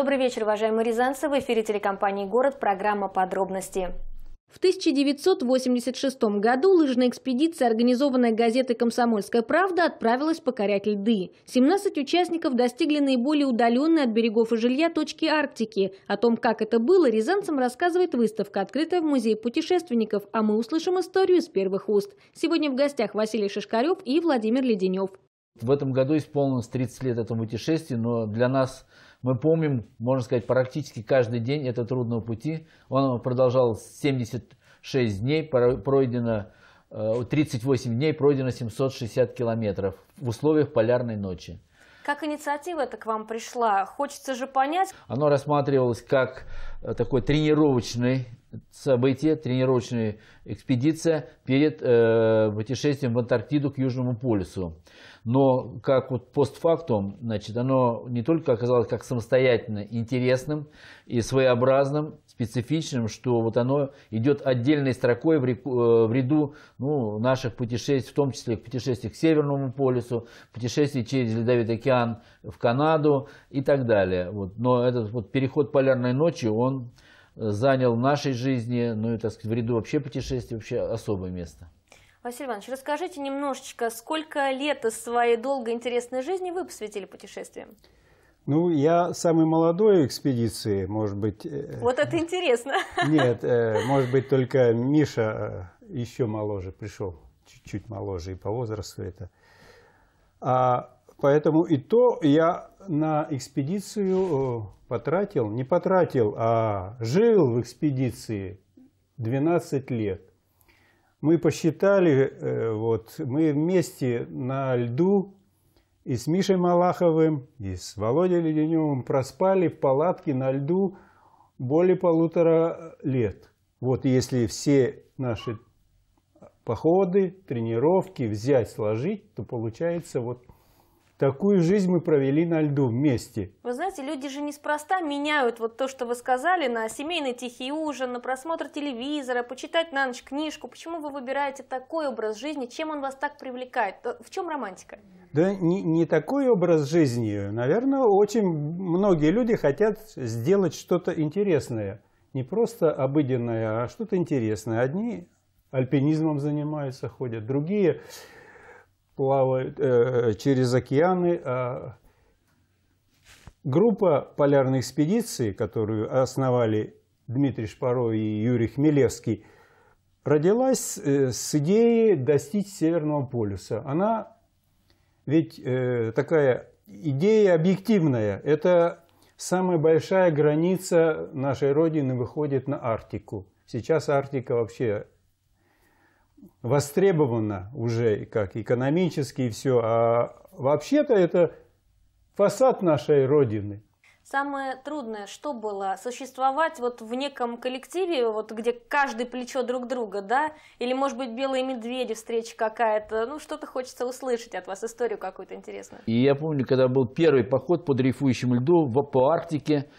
Добрый вечер, уважаемые рязанцы. В эфире телекомпании «Город» программа «Подробности». В 1986 году лыжная экспедиция, организованная газетой «Комсомольская правда», отправилась покорять льды. 17 участников достигли наиболее удаленной от берегов и жилья точки Арктики. О том, как это было, рязанцам рассказывает выставка, открытая в Музее путешественников, а мы услышим историю с первых уст. Сегодня в гостях Василий Шишкарев и Владимир Леденев. В этом году исполнилось 30 лет этому путешествию, но для нас мы помним, можно сказать, практически каждый день этого трудного пути. Он продолжал 76 э, дней, пройдено 38 дней, пройдено 760 километров в условиях полярной ночи. Как инициатива эта к вам пришла? Хочется же понять. Оно рассматривалось как э, такой тренировочный событие, тренировочная экспедиция перед э, путешествием в Антарктиду к Южному полюсу но как вот постфактум, значит, оно не только оказалось как самостоятельно интересным и своеобразным, специфичным, что вот оно идет отдельной строкой в, реку, э, в ряду ну, наших путешествий, в том числе путешествий к Северному полюсу, путешествий через Ледовитый океан в Канаду и так далее. Вот. Но этот вот переход полярной ночи, он занял в нашей жизни, ну и, так сказать, в ряду вообще путешествий вообще особое место. Василий Иванович, расскажите немножечко, сколько лет из своей долгой интересной жизни вы посвятили путешествиям? Ну, я самый молодой в экспедиции, может быть... Э, вот это интересно. Нет, э, может быть, только Миша э, еще моложе пришел, чуть-чуть моложе и по возрасту это. А поэтому и то я на экспедицию потратил, не потратил, а жил в экспедиции 12 лет. Мы посчитали, э, вот, мы вместе на льду и с Мишей Малаховым, и с Володей Леденевым проспали в палатке на льду более полутора лет. Вот если все наши походы, тренировки взять, сложить, то получается вот Такую жизнь мы провели на льду вместе. Вы знаете, люди же неспроста меняют вот то, что вы сказали, на семейный тихий ужин, на просмотр телевизора, почитать на ночь книжку. Почему вы выбираете такой образ жизни? Чем он вас так привлекает? Э, в чем романтика? Да не, не такой образ жизни. Наверное, очень многие люди хотят сделать что-то интересное. Не просто обыденное, а что-то интересное. Одни альпинизмом занимаются, ходят, другие плавают э, через океаны. А группа полярной экспедиции, которую основали Дмитрий Шпаро и Юрий Хмелевский, родилась э, с идеей достичь Северного полюса. Она ведь э, такая идея объективная. Это самая большая граница нашей Родины выходит на Арктику. Сейчас Арктика вообще востребовано уже как экономически и все, а вообще-то это фасад нашей Родины. Самое трудное, что было? Существовать вот в неком коллективе, вот где каждый плечо друг друга, да? Или, может быть, белые медведи встреча какая-то? Ну, что-то хочется услышать от вас, историю какую-то интересную. И я помню, когда был первый поход по дрейфующему льду в, по Арктике,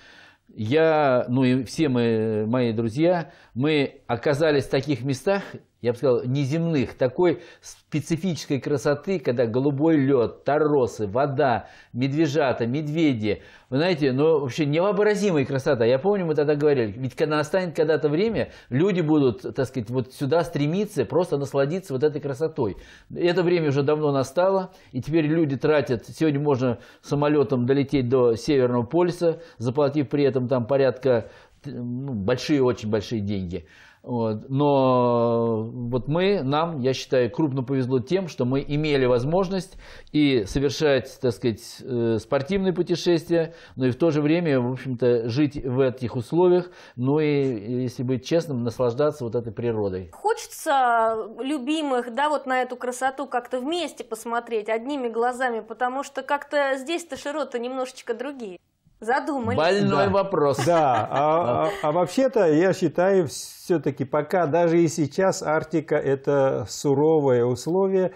я, ну и все мы, мои друзья, мы оказались в таких местах, я бы сказал, неземных, такой специфической красоты, когда голубой лед, торосы, вода, медвежата, медведи. Вы знаете, ну вообще невообразимая красота. Я помню, мы тогда говорили, ведь когда настанет когда-то время, люди будут, так сказать, вот сюда стремиться, просто насладиться вот этой красотой. Это время уже давно настало, и теперь люди тратят, сегодня можно самолетом долететь до Северного полюса, заплатив при этом там порядка, ну, большие, очень большие деньги. Вот. Но вот мы, нам, я считаю, крупно повезло тем, что мы имели возможность и совершать, так сказать, э, спортивные путешествия, но и в то же время, в общем-то, жить в этих условиях, ну и, если быть честным, наслаждаться вот этой природой. Хочется любимых, да, вот на эту красоту как-то вместе посмотреть, одними глазами, потому что как-то здесь-то широты немножечко другие. Задумались. Больной да. вопрос. Да, а, а, а вообще-то я считаю, все-таки пока даже и сейчас Арктика – это суровое условие.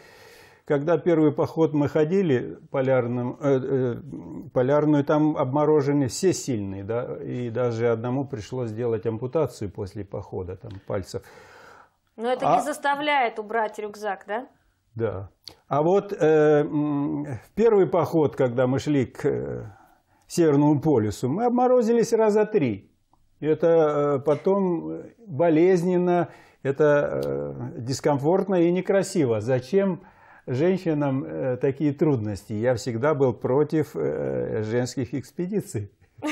Когда первый поход мы ходили полярным, э, э, полярную, там обморожены все сильные, да, и даже одному пришлось сделать ампутацию после похода там пальцев. Но это а... не заставляет убрать рюкзак, да? Да. А вот э, первый поход, когда мы шли к э, Северному полюсу, мы обморозились раза три. Это э, потом болезненно, это э, дискомфортно и некрасиво. Зачем женщинам э, такие трудности? Я всегда был против женских экспедиций.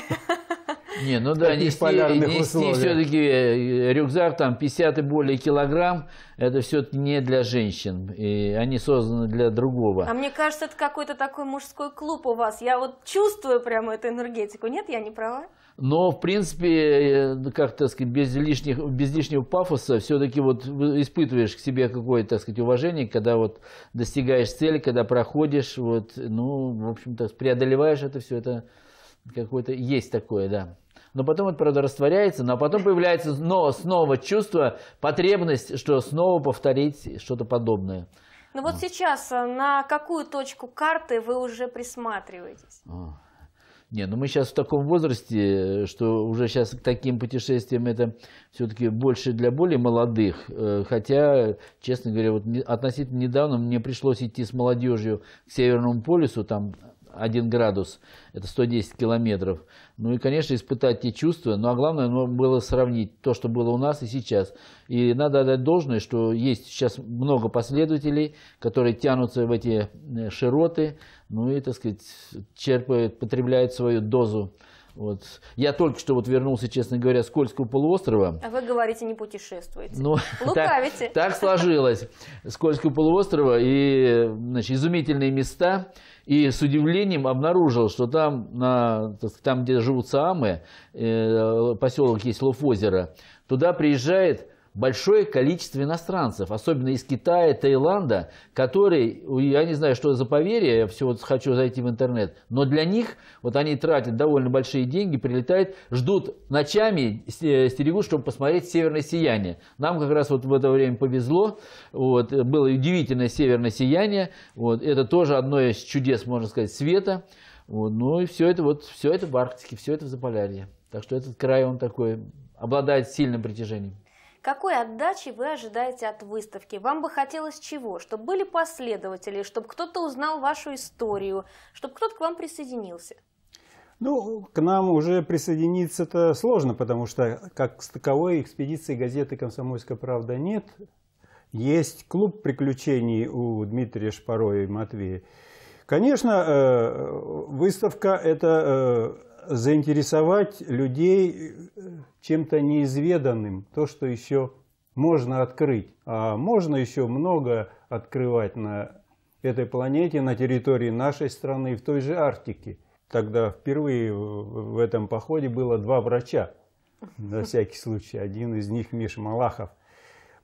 Не, ну да, нести, нести все-таки э, э, рюкзак там 50 и более килограмм, это все не для женщин, и они созданы для другого. А мне кажется, это какой-то такой мужской клуб у вас. Я вот чувствую прямо эту энергетику. Нет, я не права? Но, в принципе, э, как то сказать, без, лишних, без лишнего пафоса все-таки вот испытываешь к себе какое-то, так сказать, уважение, когда вот достигаешь цели, когда проходишь, вот, ну, в общем-то, преодолеваешь это все, это какое-то есть такое, да но потом это, правда, растворяется, но потом появляется снова, снова чувство, потребность, что снова повторить что-то подобное. Ну вот, вот сейчас э, на какую точку карты вы уже присматриваетесь? А. Не, ну мы сейчас в таком возрасте, э, что уже сейчас к таким путешествиям это все-таки больше для более молодых. Э, хотя, честно говоря, вот относительно недавно мне пришлось идти с молодежью к Северному полюсу, там 1 градус, это 110 километров. Ну и, конечно, испытать те чувства, ну а главное ну, было сравнить то, что было у нас и сейчас. И надо отдать должное, что есть сейчас много последователей, которые тянутся в эти э, широты, ну и, так сказать, черпают, потребляют свою дозу вот. Я только что вот вернулся, честно говоря, с Кольского полуострова. А вы говорите, не путешествуете. Ну, Лукавите. Так, так сложилось. С Кольского полуострова и значит, изумительные места. И с удивлением обнаружил, что там, на, там где живут саамы, э, поселок есть Лофозеро, туда приезжает большое количество иностранцев, особенно из Китая, Таиланда, которые, я не знаю, что за поверье, я все вот хочу зайти в интернет, но для них, вот они тратят довольно большие деньги, прилетают, ждут ночами, э, стерегут, чтобы посмотреть северное сияние. Нам как раз вот в это время повезло, вот, было удивительное северное сияние, вот, это тоже одно из чудес, можно сказать, света. Вот, ну и все это, вот, все это в Арктике, все это в Заполярье. Так что этот край, он такой, обладает сильным притяжением. Какой отдачи вы ожидаете от выставки? Вам бы хотелось чего? Чтобы были последователи, чтобы кто-то узнал вашу историю, чтобы кто-то к вам присоединился? Ну, к нам уже присоединиться-то сложно, потому что как с таковой экспедиции газеты «Комсомольская правда» нет. Есть клуб приключений у Дмитрия Шпаро и Матвея. Конечно, э, выставка – это э, заинтересовать людей э, чем-то неизведанным, то, что еще можно открыть. А можно еще много открывать на этой планете, на территории нашей страны, в той же Арктике. Тогда впервые в этом походе было два врача, на всякий случай. Один из них Миш Малахов –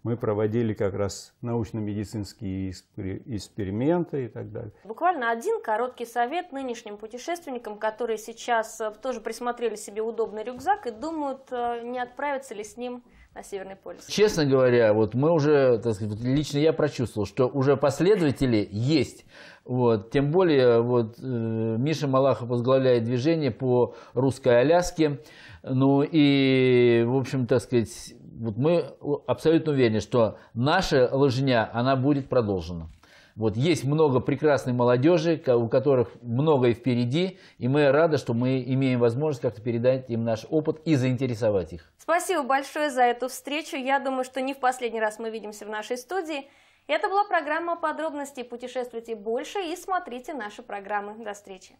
мы проводили как раз научно-медицинские эксперименты и так далее. Буквально один короткий совет нынешним путешественникам, которые сейчас э, тоже присмотрели себе удобный рюкзак и думают, э, не отправиться ли с ним на Северный полюс. Честно говоря, вот мы уже, так сказать, лично я прочувствовал, что уже последователи есть. Вот. Тем более, вот, э, Миша Малахов возглавляет движение по русской Аляске. Ну и, в общем, так сказать, вот мы абсолютно уверены, что наша лыжня, она будет продолжена. Вот есть много прекрасной молодежи, у которых многое впереди, и мы рады, что мы имеем возможность как-то передать им наш опыт и заинтересовать их. Спасибо большое за эту встречу. Я думаю, что не в последний раз мы видимся в нашей студии. Это была программа «Подробности». Путешествуйте больше и смотрите наши программы. До встречи.